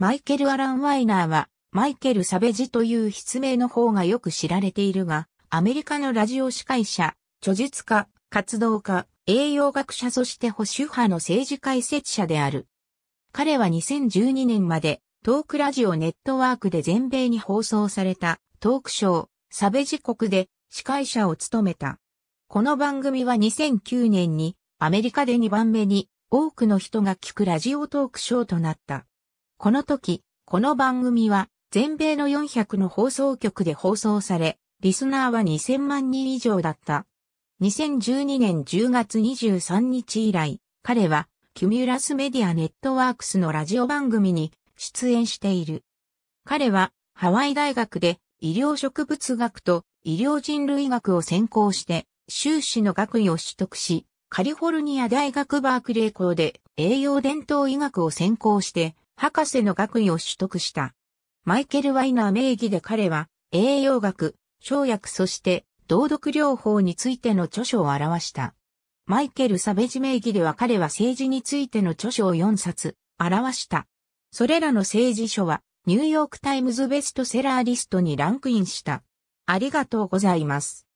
マイケル・アラン・ワイナーは、マイケル・サベジという筆名の方がよく知られているが、アメリカのラジオ司会者、著述家、活動家、栄養学者そして保守派の政治解説者である。彼は2012年まで、トークラジオネットワークで全米に放送されたトークショー、サベジ国で司会者を務めた。この番組は2009年にアメリカで2番目に多くの人が聞くラジオトークショーとなった。この時、この番組は全米の400の放送局で放送され、リスナーは2000万人以上だった。2012年10月23日以来、彼はキュミュラスメディアネットワークスのラジオ番組に出演している。彼はハワイ大学で医療植物学と医療人類学を専攻して修士の学位を取得し、カリフォルニア大学バークレー校で栄養伝統医学を専攻して博士の学位を取得した。マイケル・ワイナー名義で彼は、栄養学、生薬そして、道毒療法についての著書を表した。マイケル・サベジ名義では彼は政治についての著書を4冊、表した。それらの政治書は、ニューヨークタイムズベストセラーリストにランクインした。ありがとうございます。